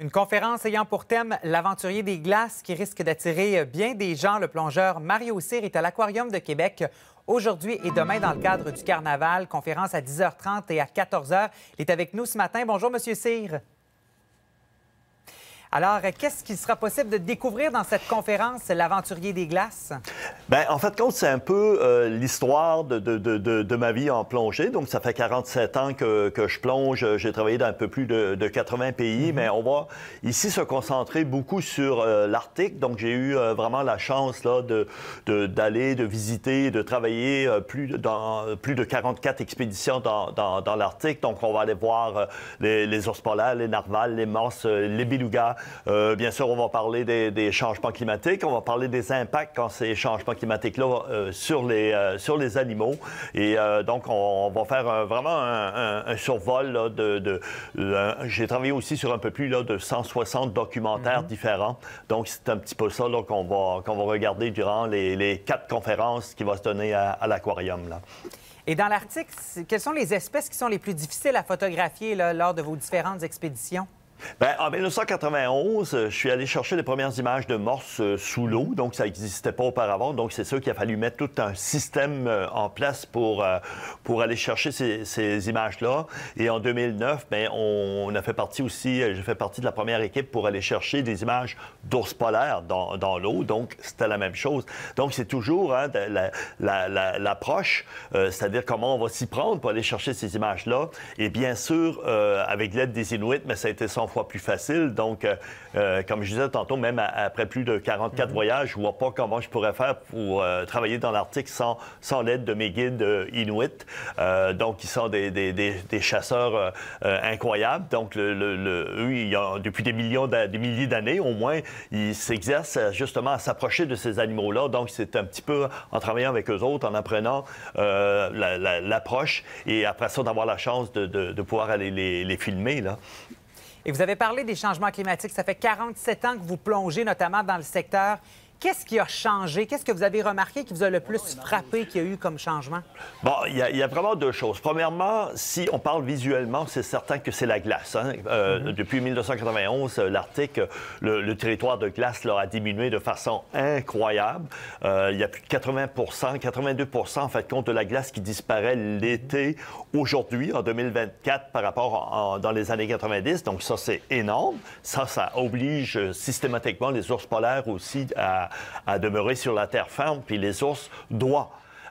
Une conférence ayant pour thème l'aventurier des glaces qui risque d'attirer bien des gens. Le plongeur Mario Cyr est à l'Aquarium de Québec aujourd'hui et demain dans le cadre du carnaval. Conférence à 10h30 et à 14h. Il est avec nous ce matin. Bonjour, Monsieur Cyr. Alors, qu'est-ce qu'il sera possible de découvrir dans cette conférence, l'aventurier des glaces? Bien, en fait, compte, c'est un peu euh, l'histoire de, de, de, ma vie en plongée. Donc, ça fait 47 ans que, que je plonge. J'ai travaillé dans un peu plus de, 80 pays, mhm. mais on va ici se concentrer beaucoup sur euh, l'Arctique. Donc, j'ai eu euh, vraiment la chance là, d'aller, de, visiter, de travailler plus, dans, plus de 44 expéditions dans, dans, l'Arctique. Donc, on va aller voir les, ours polaires, les narvals, les morses, les belugas. bien sûr, on va parler des, des changements climatiques. On va parler des impacts quand ces changements climatique-là euh, sur, les, euh, sur les animaux. Et euh, donc, on, va faire vraiment un, survol. de, J'ai travaillé aussi sur un peu plus de 160 documentaires mhm. différents. Donc, c'est un petit peu ça qu'on va, qu'on va regarder durant les, quatre conférences qui vont se donner à, l'aquarium. Et dans l'article, quelles sont les espèces qui sont les plus difficiles à photographier lors de vos différentes expéditions? Ben, en 1991, euh, je suis allé chercher les premières images de morse euh, sous l'eau, donc ça n'existait pas auparavant. Donc c'est sûr qu'il a fallu mettre tout un système euh, en place pour, pour aller chercher ces, images-là. Et en 2009, bien, on a fait partie aussi, j'ai fait partie de la première équipe pour aller chercher des images d'ours polaires dans, dans l'eau. Donc c'était la même chose. Donc c'est toujours hein, l'approche, c'est-à-dire comment on va s'y prendre pour aller chercher ces images-là. Et bien sûr, avec l'aide des Inuits, mais ça a été sans plus facile. Donc, euh, euh, comme je disais tantôt, même après plus de 44 mhm. voyages, je vois pas comment je pourrais faire pour euh, travailler dans l'Arctique sans, l'aide de mes guides inuits. donc, ils sont des, chasseurs incroyables. Donc, eux, depuis des millions, milliers d'années au moins, ils s'exercent justement à s'approcher de ces animaux-là. Donc, c'est un petit peu en travaillant avec eux autres, en apprenant l'approche et après ça, d'avoir la chance de, pouvoir aller les, les filmer. Là. Et vous avez parlé des changements climatiques. Ça fait 47 ans que vous plongez notamment dans le secteur Qu'est-ce qui a changé? Qu'est-ce que vous avez remarqué qui vous a le plus frappé qui y a eu comme changement? Bon, il y, a vraiment deux choses. Premièrement, si on parle visuellement, c'est certain que c'est la glace. Hein. Euh, mm-hmm. Depuis 1991, euh, l'Arctique, le, territoire de glace leur a diminué de façon incroyable. Euh, il y a plus de 80 82 en fait compte de la glace qui disparaît l'été aujourd'hui, en 2024, par rapport dans les années 90. Donc ça, c'est énorme. Ça, ça oblige systématiquement les ours polaires aussi à, à demeurer sur la terre ferme, puis les ours doivent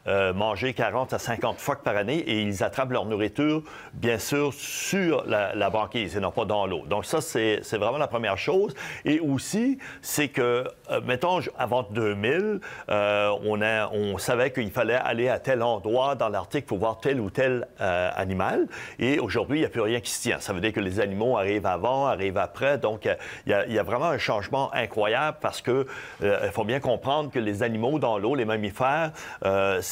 euh, manger 40 à 50 phoques par année et ils attrapent leur nourriture, bien sûr, sur la, banquise et non pas dans l'eau. Donc ça, c'est vraiment la première chose. Et aussi, c'est que, euh, mettons, avant 2000, euh, on, savait qu'il fallait aller à tel endroit dans l'Arctique pour voir tel ou tel animal. Et aujourd'hui, il n'y a plus rien qui se tient. Ça veut dire que les animaux arrivent avant, arrivent après. Donc, il y a, vraiment un changement incroyable parce que il faut bien comprendre que les animaux dans l'eau, les mammifères,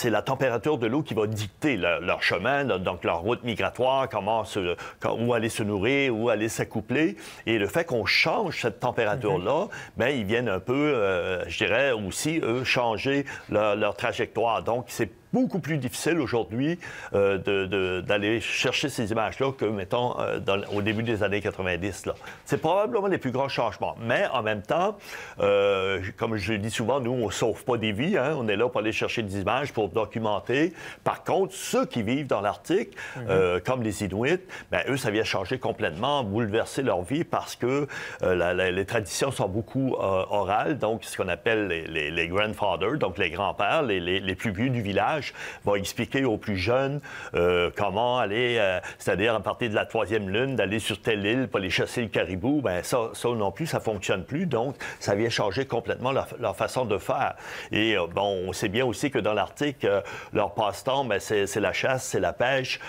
c'est la température de l'eau qui va dicter leur chemin, donc leur route migratoire, comment se, où aller se nourrir, où aller s'accoupler. Et le fait qu'on change cette température-là, mhm. bien, ils viennent un peu, euh, je dirais, aussi, eux, changer leur, leur trajectoire. Donc, c'est beaucoup plus difficile aujourd'hui euh, d'aller chercher ces images-là que, mettons, euh, au début des années 90. C'est probablement les plus grands changements. Mais en même temps, euh, comme je dis souvent, nous, on ne sauve pas des vies. Hein. on est là pour aller chercher des images, pour documenter. Par contre, ceux qui vivent dans l'Arctique, mhm. comme les Inuits, bien, eux, ça vient changer complètement, bouleverser leur vie parce que les traditions sont beaucoup orales. Donc, ce qu'on appelle les, grandfathers, donc les grands-pères, les plus vieux du village, va expliquer aux plus jeunes euh, comment aller, euh, c'est-à-dire à partir de la troisième lune, d'aller sur telle île pour aller chasser le caribou. Ben ça, non plus, ça fonctionne plus. Donc, ça vient changer complètement leur, façon de faire. Et euh, bon, on sait bien aussi que dans l'Arctique, leur passe-temps, ben, c'est la chasse, c'est la pêche,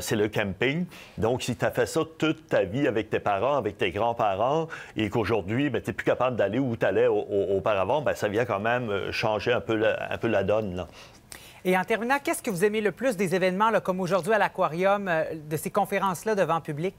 c'est le camping. Donc, si tu as fait ça toute ta vie avec tes parents, avec tes grands-parents, et qu'aujourd'hui, ben, tu n'es plus capable d'aller où tu allais auparavant, ben, ça vient quand même changer un peu la, un peu la donne. Là. Et en terminant, qu'est-ce que vous aimez le plus des événements comme aujourd'hui à l'aquarium, euh, de ces conférences-là devant public?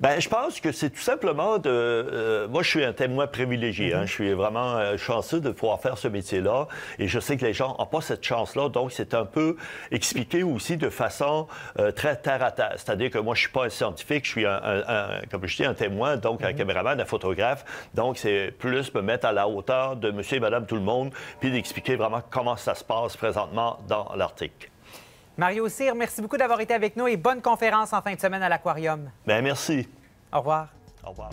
Ben, je pense que c'est tout simplement de. Euh, moi, je suis un témoin privilégié. Hein. Mhm. Je suis vraiment euh, chanceux de pouvoir faire ce métier-là. Et je sais que les gens n'ont pas cette chance-là. Donc, c'est un peu expliqué aussi de façon euh, très terre à terre. C'est-à-dire que moi, je ne suis pas un scientifique. Je suis un, comme je dis, un témoin, donc un mhm. caméraman, un photographe. Donc, c'est plus me mettre à la hauteur de monsieur et madame tout le monde, puis d'expliquer vraiment comment ça se passe présentement dans l'Arctique. Mario Cyr, merci beaucoup d'avoir été avec nous et bonne conférence en fin de semaine à l'Aquarium. Ben merci. Au revoir. Au revoir.